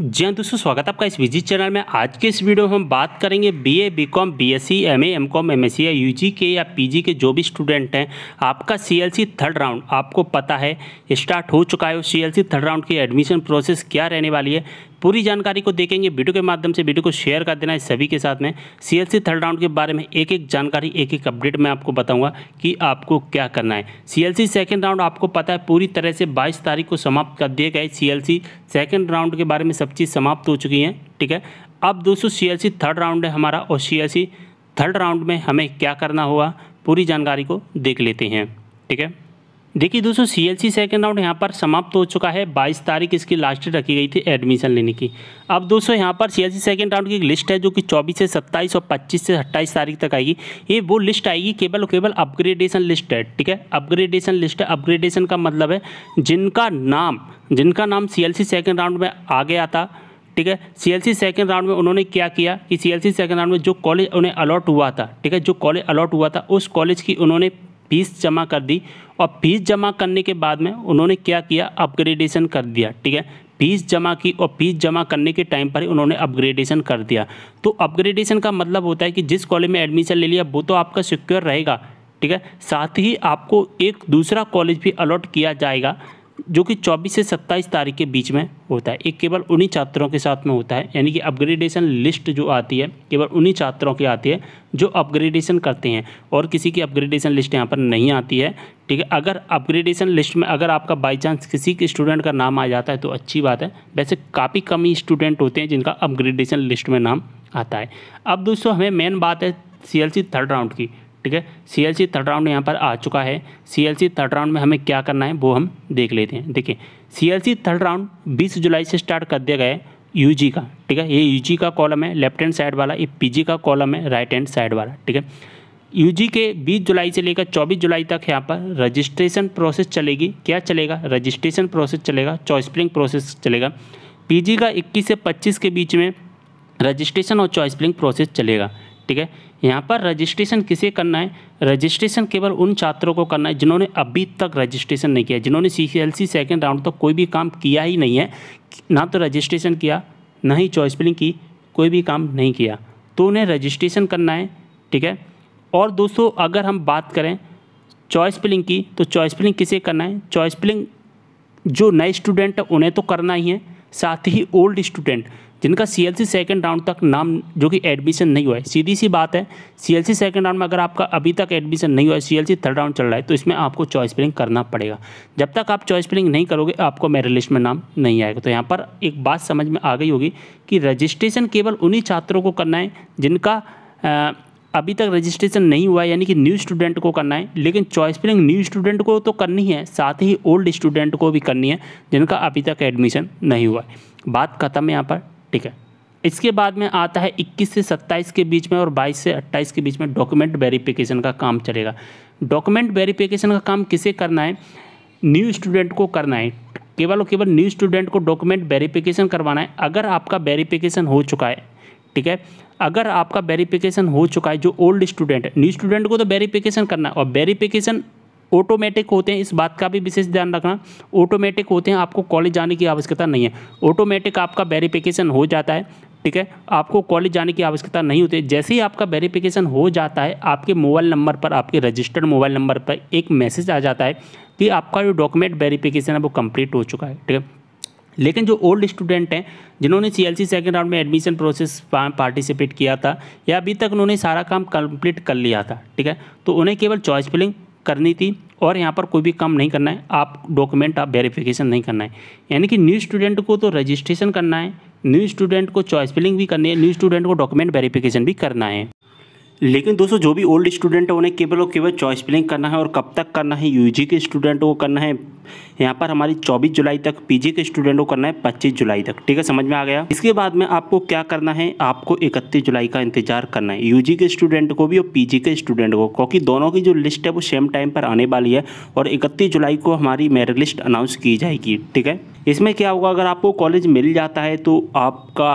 जी हाँ दोस्तों स्वागत है आपका इस विजिट चैनल में आज के इस वीडियो में हम बात करेंगे BA BCom BSc MA MCom MSc या यूजी के या पीजी के जो भी स्टूडेंट हैं आपका सीएलसी थर्ड राउंड आपको पता है स्टार्ट हो चुका है सीएलसी थर्ड राउंड की एडमिशन प्रोसेस क्या रहने वाली है पूरी जानकारी को देखेंगे वीडियो के माध्यम से वीडियो को शेयर कर देना है सभी के साथ में सी थर्ड राउंड के बारे में एक एक जानकारी एक एक अपडेट मैं आपको बताऊंगा कि आपको क्या करना है सी एल राउंड आपको पता है पूरी तरह से 22 तारीख को समाप्त कर दिए गए सी एल राउंड के बारे में सब चीज़ समाप्त हो चुकी है ठीक है अब दोस्तों सी थर्ड राउंड है हमारा और सी थर्ड राउंड में हमें क्या करना होगा पूरी जानकारी को देख लेते हैं ठीक है देखिए दोस्तों सी एल सेकेंड राउंड यहाँ पर समाप्त हो चुका है 22 तारीख इसकी लास्ट डेट रखी गई थी एडमिशन लेने की अब दोस्तों यहाँ पर सी एल सेकेंड राउंड की एक लिस्ट है जो कि 24 से 27 और 25 से 28 तारीख तक आएगी ये वो लिस्ट आएगी केवल और केवल अपग्रेडेशन लिस्ट है ठीक है अपग्रेडेशन लिस्ट है अपग्रेडेशन का मतलब है जिनका नाम जिनका नाम सी एल सेकेंड राउंड में आ गया था ठीक है सी एल सेकेंड राउंड में उन्होंने क्या किया कि सी एल सेकेंड राउंड में जो कॉलेज उन्हें अलॉट हुआ था ठीक है जो कॉलेज अलॉट हुआ था उस कॉलेज की उन्होंने फीस जमा कर दी और फीस जमा करने के बाद में उन्होंने क्या किया अपग्रेडेशन कर दिया ठीक है फीस जमा की और फीस जमा करने के टाइम पर उन्होंने अपग्रेडेशन कर दिया तो अपग्रेडेशन का मतलब होता है कि जिस कॉलेज में एडमिशन ले लिया वो तो आपका सिक्योर रहेगा ठीक है साथ ही आपको एक दूसरा कॉलेज भी अलॉट किया जाएगा जो कि 24 से 27 तारीख के बीच में होता है एक केवल उन्हीं छात्रों के साथ में होता है यानी कि अपग्रेडेशन लिस्ट जो आती है केवल उन्हीं छात्रों की आती है जो अपग्रेडेशन करते हैं और किसी की अपग्रेडेशन लिस्ट यहाँ पर नहीं आती है ठीक है अगर अपग्रेडेशन लिस्ट में अगर आपका बाई चांस किसी के स्टूडेंट का नाम आ जाता है तो अच्छी बात है वैसे काफ़ी कम ही स्टूडेंट होते हैं जिनका अपग्रेडेशन लिस्ट में नाम आता है अब दोस्तों हमें मेन बात है सी थर्ड राउंड की ठीक है C L C third round यहाँ पर आ चुका है C L C third round में हमें क्या करना है वो हम देख लेते हैं देखिए C L C third round बीस जुलाई से स्टार्ट कर दिया गया है यूजी का ठीक है ये यूजी का कॉलम है लेफ्ट हैंड साइड वाला ये पीजी का कॉलम है राइट हैंड साइड वाला ठीक है जी के बीस जुलाई से लेकर चौबीस जुलाई तक यहाँ पर रजिस्ट्रेशन प्रोसेस चलेगी क्या चलेगा रजिस्ट्रेशन प्रोसेस चलेगा चॉइस प्लिंग प्रोसेस चलेगा जी का इक्कीस से पच्चीस के बीच में रजिस्ट्रेशन और चॉइस प्लिंग प्रोसेस चलेगा ठीक है यहाँ पर रजिस्ट्रेशन किसे करना है रजिस्ट्रेशन केवल उन छात्रों को करना है जिन्होंने अभी तक रजिस्ट्रेशन नहीं किया जिन्होंने C C L C second round तक तो कोई भी काम किया ही नहीं है ना तो रजिस्ट्रेशन किया ना ही चॉइस फिलिंग की कोई भी काम नहीं किया तो उन्हें रजिस्ट्रेशन करना है ठीक है और दोस्तों अगर हम बात करें चॉइस फिलिंग की तो चॉइस फिलिंग किसे करना है चॉइस फिलिंग जो नए स्टूडेंट है उन्हें तो करना ही है साथ ही ओल्ड स्टूडेंट जिनका C L C second round तक नाम जो कि एडमिशन नहीं हुआ है सीधी सी बात है C L C second round में अगर आपका अभी तक एडमिशन नहीं हुआ है C L C third round चल रहा है तो इसमें आपको चॉइस फिलिंग करना पड़ेगा जब तक आप चॉइस फिलिंग नहीं करोगे आपको मेरे लिस्ट में नाम नहीं आएगा तो यहाँ पर एक बात समझ में आ गई होगी कि रजिस्ट्रेशन केवल उन्हीं छात्रों को करना है जिनका आ, अभी तक रजिस्ट्रेशन नहीं हुआ है यानी कि न्यू स्टूडेंट को करना है लेकिन चॉइस फिलिंग न्यू स्टूडेंट को तो करनी है साथ ही ओल्ड स्टूडेंट को भी करनी है जिनका अभी तक एडमिशन नहीं हुआ है बात खत्म है यहाँ पर ठीक है इसके बाद में आता है 21 से 27 के बीच में और 22 से 28 के बीच में डॉक्यूमेंट वेरिफिकेशन का काम चलेगा डॉक्यूमेंट वेरिफिकेशन का काम किसे करना है न्यू स्टूडेंट को करना है केवल और केवल न्यू स्टूडेंट को डॉक्यूमेंट वेरिफिकेशन करवाना है अगर आपका वेरिफिकेशन हो चुका है ठीक है अगर आपका वेरिफिकेशन हो चुका है जो ओल्ड स्टूडेंट है न्यू स्टूडेंट को तो वेरिफिकेशन करना है और वेरिफिकेशन ऑटोमेटिक होते हैं इस बात का भी विशेष ध्यान रखना ऑटोमेटिक होते हैं आपको कॉलेज जाने की आवश्यकता नहीं है ऑटोमेटिक आपका वेरिफिकेशन हो जाता है ठीक है आपको कॉलेज जाने की आवश्यकता नहीं होती जैसे ही आपका वेरिफिकेशन हो जाता है आपके मोबाइल नंबर पर आपके रजिस्टर्ड मोबाइल नंबर पर एक मैसेज आ जाता है कि आपका जो डॉक्यूमेंट वेरिफिकेशन है वो कंप्लीट हो चुका है ठीक है लेकिन जो ओल्ड स्टूडेंट हैं जिन्होंने C L C second round में एडमिशन प्रोसेस पार्टिसिपेट किया था या अभी तक उन्होंने सारा काम कंप्लीट कर लिया था ठीक है तो उन्हें केवल चॉइस फिलिंग करनी थी और यहाँ पर कोई भी काम नहीं करना है आप डॉक्यूमेंट आप वेरिफिकेशन नहीं करना है यानी कि न्यू स्टूडेंट को तो रजिस्ट्रेशन करना है न्यू स्टूडेंट को चॉइस फिलिंग भी करनी है न्यू स्टूडेंट को डॉक्यूमेंट वेरिफिकेशन भी करना है लेकिन दोस्तों जो भी ओल्ड स्टूडेंट है उन्हें केवल और केवल चॉइस फिलिंग करना है और कब तक करना है यूजी के स्टूडेंटों को करना है यहाँ पर हमारी 24 जुलाई तक पीजी के स्टूडेंट को करना है 25 जुलाई तक ठीक है समझ में आ गया इसके बाद में आपको क्या करना है आपको 31 जुलाई का इंतजार करना है यूजी के स्टूडेंट को भी और पीजी के स्टूडेंट को क्योंकि दोनों की जो लिस्ट है वो सेम टाइम पर आने वाली है और इकतीस जुलाई को हमारी मेरिट लिस्ट अनाउंस की जाएगी ठीक है इसमें क्या होगा अगर आपको कॉलेज मिल जाता है तो आपका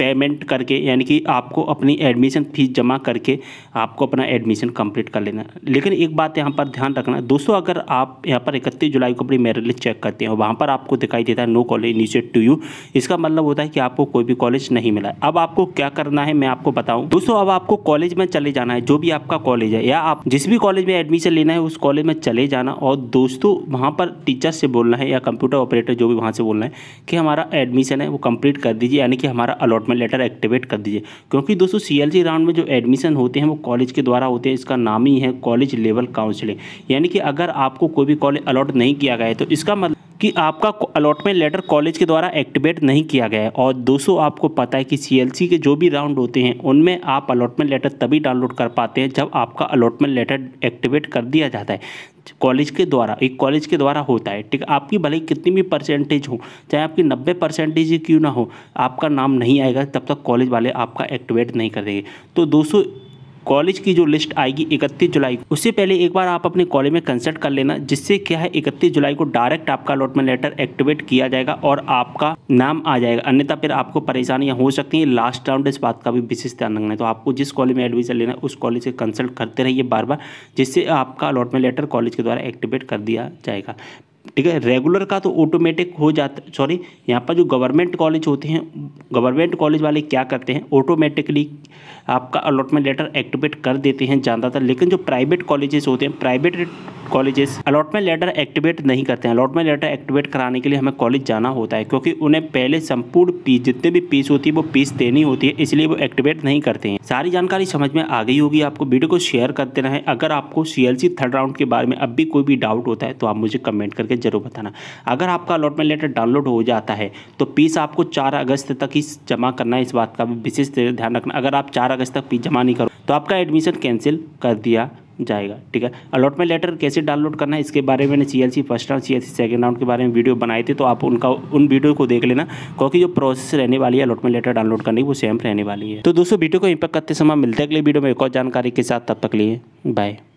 पेमेंट करके यानी कि आपको अपनी एडमिशन फ़ीस जमा करके आपको अपना एडमिशन कंप्लीट कर लेना लेकिन एक बात यहाँ पर ध्यान रखना दोस्तों अगर आप यहाँ पर इकतीस जुलाई को अपनी मेरिट लिस्ट चेक करते हैं वहाँ पर आपको दिखाई देता है no college initiate to you इसका मतलब होता है कि आपको कोई भी कॉलेज नहीं मिला अब आपको क्या करना है मैं आपको बताऊँ दोस्तों अब आपको कॉलेज में चले जाना है जो भी आपका कॉलेज है या आप जिस भी कॉलेज में एडमिशन लेना है उस कॉलेज में चले जाना और दोस्तों वहाँ पर टीचर से बोलना है या कंप्यूटर ऑपरेटर जो भी वहाँ से बोलना है कि हमारा एडमिशन है वो कंप्लीट कर दीजिए यानी कि हमारा अलॉटमेंट लेटर एक्टिवेट कर दीजिए क्योंकि दोस्तों सी राउंड में जो एडमिशन होते हैं वो कॉलेज के द्वारा होते हैं इसका नाम ही है कॉलेज लेवल काउंसलिंग यानी कि अगर आपको कोई भी कॉलेज अलॉट नहीं किया गया है तो इसका मतलब कि आपका अलॉटमेंट लेटर कॉलेज के द्वारा एक्टिवेट नहीं किया गया है और दोस्तों आपको पता है कि सीएलसी के जो भी राउंड होते हैं उनमें आप अलॉटमेंट लेटर तभी डाउनलोड कर पाते हैं जब आपका अलॉटमेंट लेटर एक्टिवेट कर दिया जाता है कॉलेज के द्वारा एक कॉलेज के द्वारा होता है ठीक आपकी भले कितनी भी परसेंटेज हो चाहे आपकी नब्बे परसेंटेज क्यों ना हो आपका नाम नहीं आएगा तब तक कॉलेज वाले आपका एक्टिवेट नहीं कर देंगे तो दोस्तों कॉलेज की जो लिस्ट आएगी इकतीस जुलाई को उससे पहले एक बार आप अपने कॉलेज में कंसल्ट कर लेना जिससे क्या है इकतीस जुलाई को डायरेक्ट आपका अलॉटमेंट लेटर एक्टिवेट किया जाएगा और आपका नाम आ जाएगा अन्यथा फिर आपको परेशानियाँ हो सकती हैं लास्ट राउंड इस बात का भी विशेष ध्यान रखना है तो आपको जिस कॉलेज में एडमिशन लेना है उस कॉलेज से कंसल्ट करते रहिए बार बार जिससे आपका अलॉटमेंट लेटर कॉलेज के द्वारा एक्टिवेट कर दिया जाएगा ठीक है रेगुलर का तो ऑटोमेटिक हो जाता सॉरी यहाँ पर जो गवर्नमेंट कॉलेज होते हैं गवर्नमेंट कॉलेज वाले क्या करते हैं ऑटोमेटिकली आपका अलॉटमेंट लेटर एक्टिवेट कर देते हैं ज़्यादातर लेकिन जो प्राइवेट कॉलेजेस होते हैं private colleges allotment letter activate नहीं करते हैं अलॉटमेंट लेटर एक्टिवेट कराने के लिए हमें कॉलेज जाना होता है क्योंकि उन्हें पहले संपूर्ण पीस जितने भी पीस होती है वो पीस देनी होती है इसलिए वो एक्टिवेट नहीं करते हैं सारी जानकारी समझ में आ गई होगी आपको वीडियो को शेयर करते रहें अगर आपको सी थर्ड राउंड के बारे में अब भी कोई भी डाउट होता है तो आप मुझे कमेंट करके ज़रूर बताना अगर आपका अलॉटमेंट लेटर डाउनलोड हो जाता है तो पीस आपको चार अगस्त तक ही जमा करना है इस बात का भी विशेष ध्यान रखना अगर आप चार अगस्त तक पीस जमा नहीं करो तो आपका एडमिशन कैंसिल कर दिया जाएगा ठीक है अलॉटमेंट लेटर कैसे डाउनलोड करना है इसके बारे में मैंने C first round C second round के बारे में वीडियो बनाए थे तो आप उनका उन वीडियो को देख लेना क्योंकि जो प्रोसेस रहने वाली है अलॉटमेंट लेटर डाउनलोड करने की वो सेम रहने वाली है तो दोस्तों वीडियो को इंपैक्ट करते समय मिलते हैं अगले वीडियो में एक और जानकारी के साथ तब तक लिए बाय